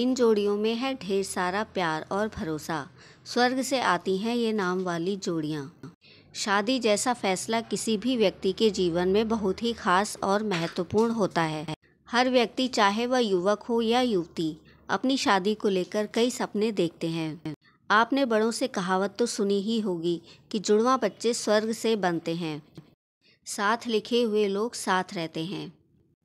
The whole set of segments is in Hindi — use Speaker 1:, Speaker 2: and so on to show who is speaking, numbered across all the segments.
Speaker 1: इन जोड़ियों में है ढेर सारा प्यार और भरोसा स्वर्ग से आती हैं ये नाम वाली जोड़ियाँ शादी जैसा फैसला किसी भी व्यक्ति के जीवन में बहुत ही खास और महत्वपूर्ण होता है हर व्यक्ति चाहे वह युवक हो या युवती अपनी शादी को लेकर कई सपने देखते हैं आपने बड़ों से कहावत तो सुनी ही होगी कि जुड़वा बच्चे स्वर्ग से बनते हैं साथ लिखे हुए लोग साथ रहते हैं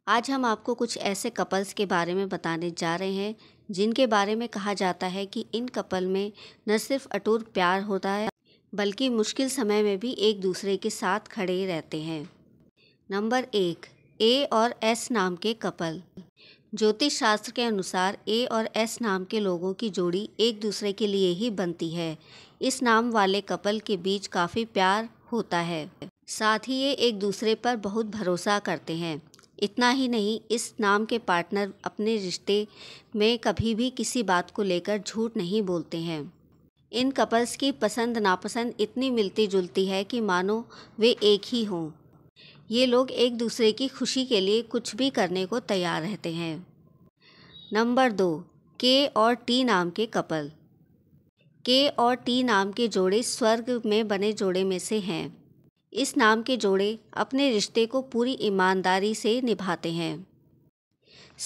Speaker 1: आज हम आपको कुछ ऐसे कपल्स के बारे में बताने जा रहे हैं जिनके बारे में कहा जाता है कि इन कपल में न सिर्फ अटूट प्यार होता है बल्कि मुश्किल समय में भी एक दूसरे के साथ खड़े रहते हैं नंबर एक ए और एस नाम के कपल ज्योतिष शास्त्र के अनुसार ए और एस नाम के लोगों की जोड़ी एक दूसरे के लिए ही बनती है इस नाम वाले कपल के बीच काफ़ी प्यार होता है साथ ही ये एक दूसरे पर बहुत भरोसा करते हैं इतना ही नहीं इस नाम के पार्टनर अपने रिश्ते में कभी भी किसी बात को लेकर झूठ नहीं बोलते हैं इन कपल्स की पसंद नापसंद इतनी मिलती जुलती है कि मानो वे एक ही हों ये लोग एक दूसरे की खुशी के लिए कुछ भी करने को तैयार रहते हैं नंबर दो के और टी नाम के कपल के और टी नाम के जोड़े स्वर्ग में बने जोड़े में से हैं इस नाम के जोड़े अपने रिश्ते को पूरी ईमानदारी से निभाते हैं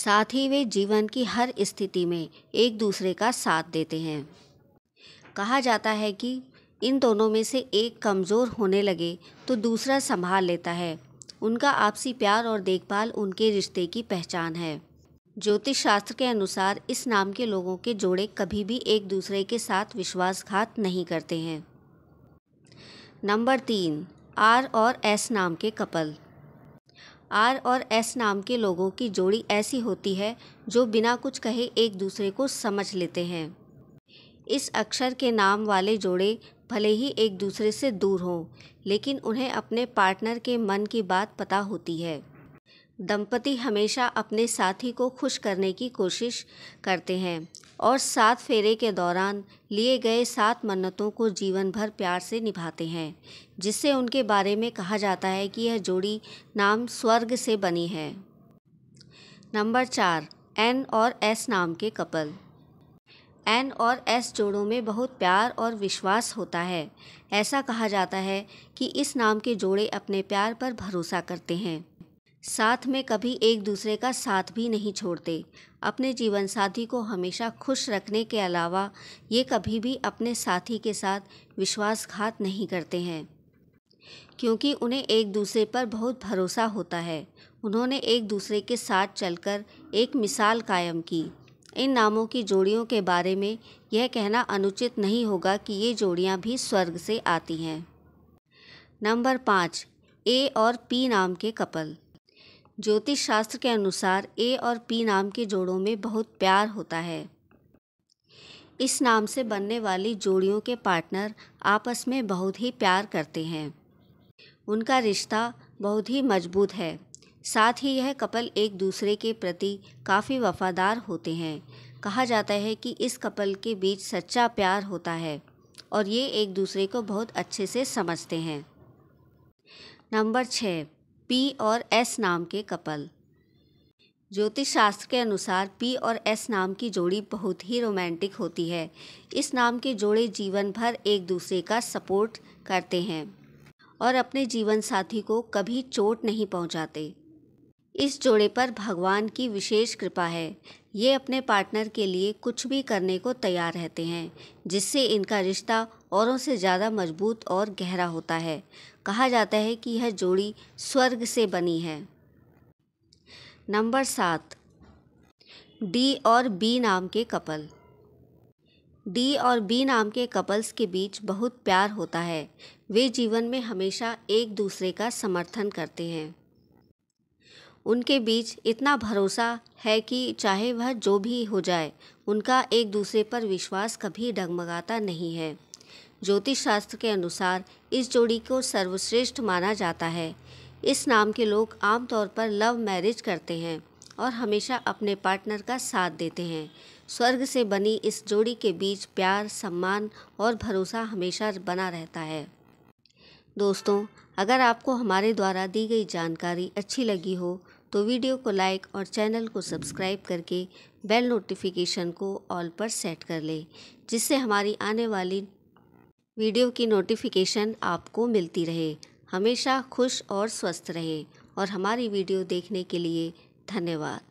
Speaker 1: साथ ही वे जीवन की हर स्थिति में एक दूसरे का साथ देते हैं कहा जाता है कि इन दोनों में से एक कमज़ोर होने लगे तो दूसरा संभाल लेता है उनका आपसी प्यार और देखभाल उनके रिश्ते की पहचान है ज्योतिष शास्त्र के अनुसार इस नाम के लोगों के जोड़े कभी भी एक दूसरे के साथ विश्वासघात नहीं करते हैं नंबर तीन आर और एस नाम के कपल आर और एस नाम के लोगों की जोड़ी ऐसी होती है जो बिना कुछ कहे एक दूसरे को समझ लेते हैं इस अक्षर के नाम वाले जोड़े भले ही एक दूसरे से दूर हों लेकिन उन्हें अपने पार्टनर के मन की बात पता होती है दंपति हमेशा अपने साथी को खुश करने की कोशिश करते हैं और सात फेरे के दौरान लिए गए सात मन्नतों को जीवन भर प्यार से निभाते हैं जिससे उनके बारे में कहा जाता है कि यह जोड़ी नाम स्वर्ग से बनी है नंबर चार एन और एस नाम के कपल एन और एस जोड़ों में बहुत प्यार और विश्वास होता है ऐसा कहा जाता है कि इस नाम के जोड़े अपने प्यार पर भरोसा करते हैं साथ में कभी एक दूसरे का साथ भी नहीं छोड़ते अपने जीवन साथी को हमेशा खुश रखने के अलावा ये कभी भी अपने साथी के साथ विश्वासघात नहीं करते हैं क्योंकि उन्हें एक दूसरे पर बहुत भरोसा होता है उन्होंने एक दूसरे के साथ चलकर एक मिसाल कायम की इन नामों की जोड़ियों के बारे में यह कहना अनुचित नहीं होगा कि ये जोड़ियाँ भी स्वर्ग से आती हैं नंबर पाँच ए और पी नाम के कपल ज्योतिष शास्त्र के अनुसार ए और पी नाम के जोड़ों में बहुत प्यार होता है इस नाम से बनने वाली जोड़ियों के पार्टनर आपस में बहुत ही प्यार करते हैं उनका रिश्ता बहुत ही मजबूत है साथ ही यह कपल एक दूसरे के प्रति काफ़ी वफादार होते हैं कहा जाता है कि इस कपल के बीच सच्चा प्यार होता है और ये एक दूसरे को बहुत अच्छे से समझते हैं नंबर छः पी और एस नाम के कपल ज्योतिष शास्त्र के अनुसार पी और एस नाम की जोड़ी बहुत ही रोमांटिक होती है इस नाम के जोड़े जीवन भर एक दूसरे का सपोर्ट करते हैं और अपने जीवन साथी को कभी चोट नहीं पहुंचाते। इस जोड़े पर भगवान की विशेष कृपा है ये अपने पार्टनर के लिए कुछ भी करने को तैयार रहते हैं जिससे इनका रिश्ता औरों से ज़्यादा मजबूत और गहरा होता है कहा जाता है कि यह जोड़ी स्वर्ग से बनी है नंबर सात डी और बी नाम के कपल डी और बी नाम के कपल्स के बीच बहुत प्यार होता है वे जीवन में हमेशा एक दूसरे का समर्थन करते हैं उनके बीच इतना भरोसा है कि चाहे वह जो भी हो जाए उनका एक दूसरे पर विश्वास कभी डगमगाता नहीं है ज्योतिष शास्त्र के अनुसार इस जोड़ी को सर्वश्रेष्ठ माना जाता है इस नाम के लोग आमतौर पर लव मैरिज करते हैं और हमेशा अपने पार्टनर का साथ देते हैं स्वर्ग से बनी इस जोड़ी के बीच प्यार सम्मान और भरोसा हमेशा बना रहता है दोस्तों अगर आपको हमारे द्वारा दी गई जानकारी अच्छी लगी हो तो वीडियो को लाइक और चैनल को सब्सक्राइब करके बेल नोटिफिकेशन को ऑल पर सेट कर लें जिससे हमारी आने वाली वीडियो की नोटिफिकेशन आपको मिलती रहे हमेशा खुश और स्वस्थ रहें और हमारी वीडियो देखने के लिए धन्यवाद